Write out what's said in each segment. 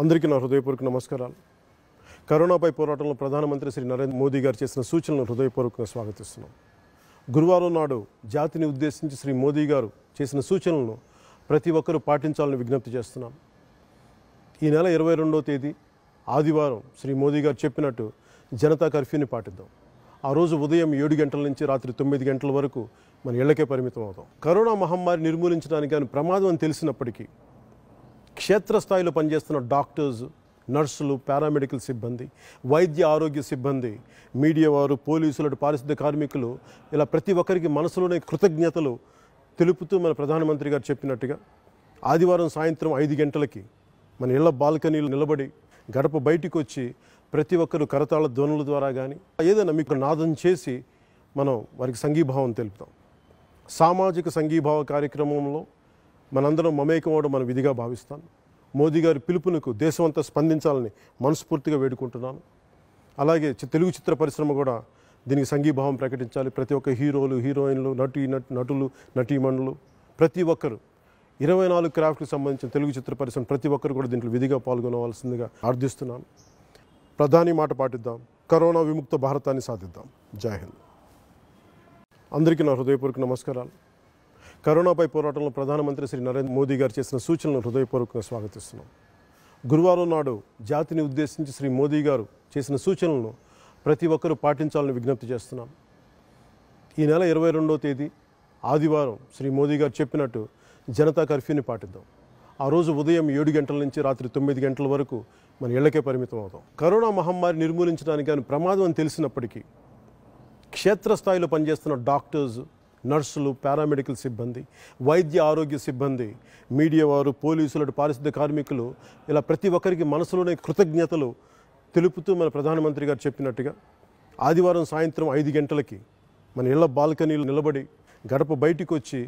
అందరికీ నా హృదయపూర్వక నమస్కారాలు కరోనాపై పోరాటంలో ప్రధానమంత్రి శ్రీ నరేంద్ర మోదీ గారు చేసిన సూచనలను హృదయపూర్వకంగా స్వాగతిస్తున్నాం గురువారం నాడు జాతిని ఉద్దేశించి శ్రీ మోదీ గారు చేసిన సూచనలను ప్రతి ఒక్కరూ పాటించాలని విజ్ఞప్తి చేస్తున్నాం ఈ నెల ఇరవై రెండవ తేదీ ఆదివారం శ్రీ మోదీ గారు చెప్పినట్టు జనతా కర్ఫ్యూని పాటిద్దాం ఆ రోజు ఉదయం ఏడు గంటల నుంచి రాత్రి తొమ్మిది గంటల వరకు మన ఇళ్లకే పరిమితం అవుతాం కరోనా మహమ్మారి నిర్మూలించడానికి కానీ ప్రమాదం అని తెలిసినప్పటికీ క్షేత్రస్థాయిలో పనిచేస్తున్న డాక్టర్స్ నర్సులు పారామెడికల్ సిబ్బంది వైద్య ఆరోగ్య సిబ్బంది మీడియా వారు పోలీసులు పారిశుద్ధ కార్మికులు ఇలా ప్రతి ఒక్కరికి మనసులోనే కృతజ్ఞతలు తెలుపుతూ మన ప్రధానమంత్రి గారు చెప్పినట్టుగా ఆదివారం సాయంత్రం ఐదు గంటలకి మన ఇళ్ల బాల్కనీలు నిలబడి గడప బయటికి వచ్చి ప్రతి ఒక్కరు కరతాళ ధ్వనుల ద్వారా కానీ ఏదైనా మీకు నాదం చేసి మనం వారికి సంఘీభావం తెలుపుతాం సామాజిక సంఘీభావ కార్యక్రమంలో మనందరం మమేకం అవడం మన విధిగా భావిస్తాను మోదీ గారి పిలుపునకు దేశమంతా స్పందించాలని మనస్ఫూర్తిగా వేడుకుంటున్నాను అలాగే తెలుగు చిత్ర పరిశ్రమ కూడా దీనికి సంఘీభావం ప్రకటించాలి ప్రతి ఒక్క హీరోలు హీరోయిన్లు నటి నటులు నటీమణులు ప్రతి ఒక్కరు ఇరవై నాలుగు క్రాఫ్ట్కి సంబంధించిన తెలుగు చిత్ర పరిశ్రమ ప్రతి ఒక్కరు కూడా దీంట్లో విధిగా పాల్గొనవలసిందిగా ఆర్థిస్తున్నాను ప్రధాని మాట పాటిద్దాం కరోనా విముక్త భారతాన్ని సాధిద్దాం జై హింద్ అందరికీ నా హృదయపూర్వక నమస్కారాలు కరోనాపై పోరాటంలో ప్రధానమంత్రి శ్రీ నరేంద్ర మోదీ గారు చేసిన సూచనలను హృదయపూర్వకంగా స్వాగతిస్తున్నాం గురువారం నాడు జాతిని ఉద్దేశించి శ్రీ మోదీ గారు చేసిన సూచనలను ప్రతి ఒక్కరూ పాటించాలని విజ్ఞప్తి చేస్తున్నాం ఈ నెల ఇరవై రెండో తేదీ ఆదివారం శ్రీ మోదీ గారు చెప్పినట్టు జనతా కర్ఫ్యూని పాటిద్దాం ఆ రోజు ఉదయం ఏడు గంటల నుంచి రాత్రి తొమ్మిది గంటల వరకు మన ఇళ్లకే పరిమితం అవుతాం కరోనా మహమ్మారి నిర్మూలించడానికి కానీ ప్రమాదం అని తెలిసినప్పటికీ క్షేత్రస్థాయిలో పనిచేస్తున్న డాక్టర్స్ నర్సులు పారామెడికల్ సిబ్బంది వైద్య ఆరోగ్య సిబ్బంది మీడియా వారు పోలీసులు అటు పారిశుద్ధ కార్మికులు ఇలా ప్రతి ఒక్కరికి మనసులోనే కృతజ్ఞతలు తెలుపుతూ మన ప్రధానమంత్రి గారు చెప్పినట్టుగా ఆదివారం సాయంత్రం ఐదు గంటలకి మన ఇళ్ల బాల్కనీలు నిలబడి గడప బయటికి వచ్చి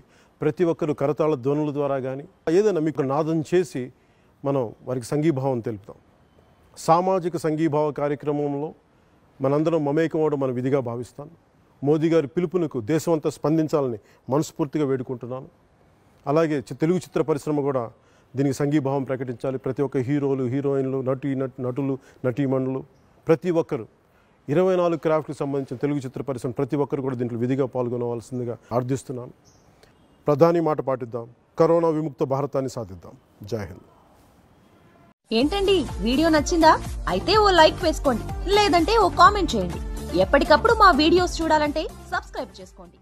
ప్రతి ఒక్కరు కరతాళ ధ్వనుల ద్వారా కానీ ఏదైనా మీకు నాదం చేసి మనం వారికి సంఘీభావం తెలుపుతాం సామాజిక సంఘీభావ కార్యక్రమంలో మనందరం అవడం మన విధిగా భావిస్తాను మోదీ గారి పిలుపునకు దేశమంతా స్పందించాలని మనస్ఫూర్తిగా వేడుకుంటున్నాను అలాగే తెలుగు చిత్ర పరిశ్రమ కూడా దీనికి సంఘీభావం ప్రకటించాలి ప్రతి ఒక్క హీరోలు హీరోయిన్లు నటి నటులు నటీమణులు ప్రతి ఒక్కరు ఇరవై నాలుగు క్రాఫ్ట్కి సంబంధించిన తెలుగు చిత్ర పరిశ్రమ ప్రతి ఒక్కరు కూడా దీంట్లో విధిగా పాల్గొనవలసిందిగా అర్థిస్తున్నాను ప్రధాని మాట పాటిద్దాం కరోనా విముక్త భారతాన్ని సాధిద్దాం జై హింద్ ఏంటండి వీడియో నచ్చిందా అయితే ఓ లైక్ వేసుకోండి లేదంటే ఓ కామెంట్ చేయండి ఎప్పటికప్పుడు మా వీడియోస్ చూడాలంటే సబ్స్క్రైబ్ చేసుకోండి